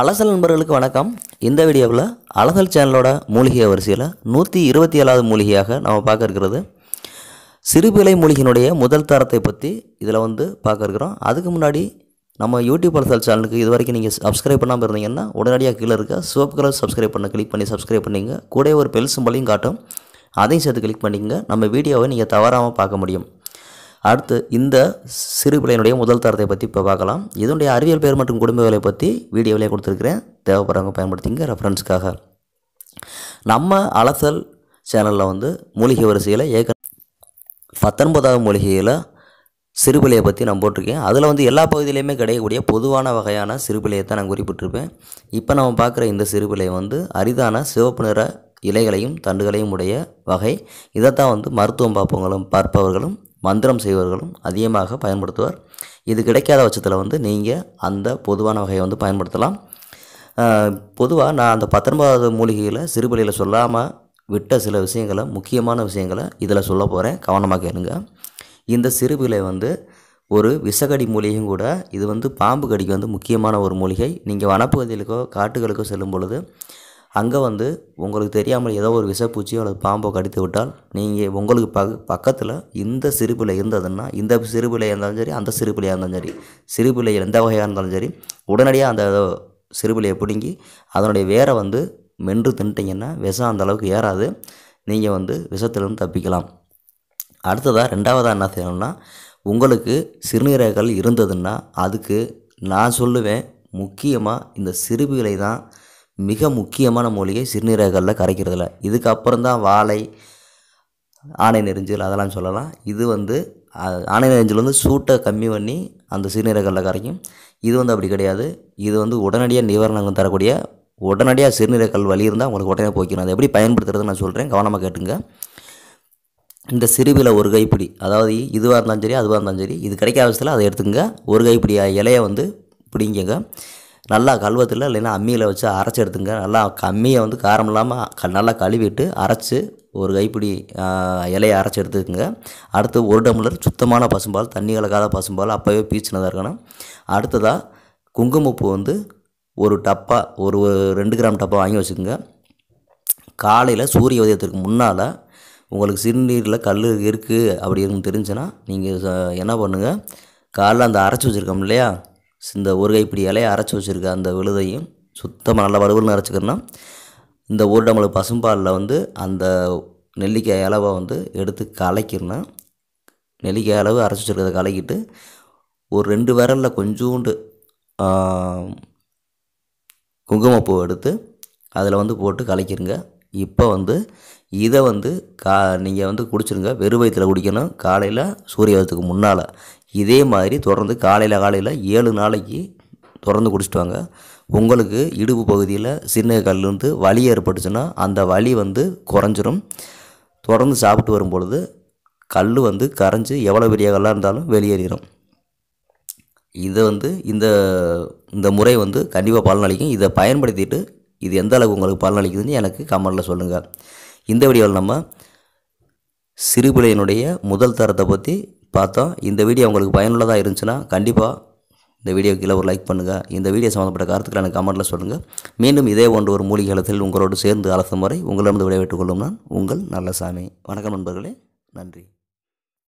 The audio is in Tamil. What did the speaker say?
அலசல் நண்பர்களுக்கு வணக்கம் இந்த வீடியோவில் அலசல் சேனலோட மூலிகை வரிசையில் நூற்றி இருபத்தி ஏழாவது மூலிகையாக நம்ம பார்க்க இருக்கிறது சிறுபிலை மூலிகையினுடைய முதல் தரத்தை பற்றி இதில் வந்து பார்க்க இருக்கிறோம் அதுக்கு முன்னாடி நம்ம யூடியூப் அலசல் சேனலுக்கு இது வரைக்கும் நீங்கள் சப்ஸ்கிரைப் பண்ணாமல் இருந்தீங்கன்னா உடனடியாக கீழே இருக்க சிவப்பு கலர் சப்ஸ்கிரைப் பண்ண கிளிக் பண்ணி சப்ஸ்கிரைப் பண்ணிங்க கூட ஒரு பெல்சும்பலையும் காட்டும் அதையும் சேர்த்து கிளிக் பண்ணிங்க நம்ம வீடியோவை நீங்கள் தவறாமல் பார்க்க முடியும் அடுத்து இந்த சிறு முதல் தரத்தை பற்றி இப்போ பார்க்கலாம் இதனுடைய அறிவியல் பெயர் மற்றும் குடும்ப வேலை பற்றி வீடியோவிலே கொடுத்துருக்கிறேன் தேவைப்படுறவங்க பயன்படுத்திங்க ரெஃபரன்ஸுக்காக நம்ம அலசல் சேனலில் வந்து மூலிகை வரிசையில் ஏக பத்தொன்பதாவது மூலிகையில் சிறுபிலையை பற்றி நான் போட்டிருக்கேன் அதில் வந்து எல்லா பகுதியிலையுமே கிடைக்கக்கூடிய பொதுவான வகையான சிறுபிலையை தான் நான் குறிப்பிட்டிருப்பேன் இப்போ நம்ம பார்க்குற இந்த சிறுபிலை வந்து அரிதான சிவப்பு நிற இலைகளையும் தண்டுகளையும் உடைய வகை இதைத்தான் வந்து மருத்துவம் பார்ப்பவங்களும் பார்ப்பவர்களும் மந்திரம் செய்வர்களும் அதிகமாக பயன்படுத்துவார் இது கிடைக்காத பட்சத்தில் வந்து நீங்கள் அந்த பொதுவான வகையை வந்து பயன்படுத்தலாம் பொதுவாக நான் அந்த பத்தொன்பதாவது மூலிகையில் சிறுபலியில் சொல்லாமல் விட்ட சில விஷயங்களை முக்கியமான விஷயங்களை இதில் சொல்ல போகிறேன் கவனமாக கேளுங்க இந்த சிறுபிலை வந்து ஒரு விசகடி மூலிகையும் கூட இது வந்து பாம்பு கடிக்கு வந்து முக்கியமான ஒரு மூலிகை நீங்கள் வனப்பகுதிகளுக்கோ காட்டுகளுக்கோ செல்லும் பொழுது அங்கே வந்து உங்களுக்கு தெரியாமல் ஏதோ ஒரு விஷப்பூச்சியோ அல்லது பாம்போ கடித்து விட்டால் நீங்கள் உங்களுக்கு பக் பக்கத்தில் இந்த சிறுபிள்ளை இருந்ததுன்னா இந்த சிறுபிள்ளையாக இருந்தாலும் சரி அந்த சிறுபிள்ளையாக இருந்தாலும் சரி சிறுபிள்ளை எந்த வகையாக இருந்தாலும் சரி உடனடியாக அந்த சிறுபிள்ளையை பிடுங்கி அதனுடைய வேரை வந்து மென்று தின்ட்டிங்கன்னா விஷம் அந்த அளவுக்கு ஏறாது நீங்கள் வந்து விஷத்திலிருந்து தப்பிக்கலாம் அடுத்ததாக ரெண்டாவதாக என்ன செய்யணும்னா உங்களுக்கு சிறுநீரகங்கள் இருந்ததுன்னா அதுக்கு நான் சொல்லுவேன் முக்கியமாக இந்த சிறுபிள்ளை தான் மிக முக்கியமான மூலிகை சிறுநீரகங்களில் கரைக்கிறதில்ல இதுக்கப்புறம் தான் வாழை ஆணை நெறிஞ்சல் அதெல்லாம் சொல்லலாம் இது வந்து ஆணை நெறிஞ்சல் வந்து சூட்டை கம்மி பண்ணி அந்த சிறுநீரகங்களில் கரைக்கும் இது வந்து அப்படி கிடையாது இது வந்து உடனடியாக நிவாரணங்கள் தரக்கூடிய உடனடியாக சிறுநீரகல் வலி இருந்தால் உங்களுக்கு உடனே போய்க்கணும் அது எப்படி பயன்படுத்துறதுன்னு நான் சொல்கிறேன் கவனமாக கேட்டுங்க இந்த சிறுபில ஒரு கைப்பிடி அதாவது இதுவாக இருந்தாலும் சரி அதுவாக இருந்தாலும் சரி இது கிடைக்காத அவசரத்தில் அதை எடுத்துங்க ஒரு கைப்பிடி இலையை வந்து பிடிங்க நல்லா கழுவத்தில் இல்லைன்னா அம்மியில் வச்சு அரைச்சி எடுத்துங்க நல்லா கம்மியை வந்து காரம் இல்லாமல் க நல்லா கழுவிட்டு அரைச்சி ஒரு கைப்பிடி இலையை அரைச்சி எடுத்துக்கோங்க அடுத்து ஒரு டம்ளர் சுத்தமான பசும்பால் தண்ணி கலக்காத பசும்பால் அப்போவே பீச்சினதாக இருக்கணும் அடுத்ததாக குங்குமப்பூ வந்து ஒரு டப்பா ஒரு ரெண்டு கிராம் டப்பா வாங்கி வச்சுக்கோங்க காலையில் சூரிய உதயத்திற்கு முன்னால் உங்களுக்கு சிறுநீரில் கல் இருக்குது அப்படி இருக்குன்னு தெரிஞ்சுன்னா நீங்கள் என்ன பண்ணுங்கள் காலைல அந்த அரைச்சி வச்சுருக்கோம் இல்லையா இந்த ஒரு கைப்பிடி இலையை அரைச்சி வச்சுருக்க அந்த விழுதையும் சுத்தமாக நல்லா வலுவல்னு அரைச்சிக்கிறோன்னா இந்த ஒரு டம்ளர் பசும்பாலில் வந்து அந்த நெல்லிக்காய் அளவை வந்து எடுத்து கலக்கிடனா நெல்லிக்காய் அளவு அரைச்சி வச்சுருக்கிறத கலக்கிட்டு ஒரு ரெண்டு விரலில் கொஞ்சோண்டு குங்குமப்பூ எடுத்து அதில் வந்து போட்டு கலக்கிருங்க இப்போ வந்து இதை வந்து கா நீங்கள் வந்து குடிச்சிருங்க வெறு வயிற்றில் குடிக்கணும் காலையில் சூரிய வரத்துக்கு முன்னால் இதே மாதிரி தொடர்ந்து காலையில் காலையில் ஏழு நாளைக்கு தொடர்ந்து குடிச்சிட்டு வாங்க உங்களுக்கு இடுப்பு பகுதியில் சின்ன கல்லுந்து வலி ஏற்பட்டுச்சுன்னா அந்த வலி வந்து குறைஞ்சிரும் தொடர்ந்து சாப்பிட்டு வரும் பொழுது கல் வந்து கரைஞ்சி எவ்வளோ பெரிய கல்லாக இருந்தாலும் வெளியேறிடும் இதை வந்து இந்த இந்த முறை வந்து கண்டிப்பாக பலனளிக்கும் இதை பயன்படுத்திட்டு இது எந்த அளவுக்கு உங்களுக்கு பலனளிக்குதுன்னு எனக்கு கமெண்டில் சொல்லுங்கள் இந்த வீடியோவில் நம்ம சிறுபிள்ளையினுடைய முதல் தரத்தை பற்றி பார்த்தோம் இந்த வீடியோ உங்களுக்கு பயனுள்ளதாக இருந்துச்சுன்னா கண்டிப்பாக இந்த வீடியோ கீழே ஒரு லைக் பண்ணுங்கள் இந்த வீடியோ சம்மந்தப்பட்ட கருத்துக்கள் எனக்கு கமெண்ட்டில் சொல்லுங்கள் மீண்டும் இதே ஒன்று ஒரு மூலிகளத்தில் உங்களோடு சேர்ந்து அலசும் முறை உங்களிடம் விடைபெற்றுக் கொள்ளும் நான் உங்கள் நல்லசாமி வணக்கம் நண்பர்களே நன்றி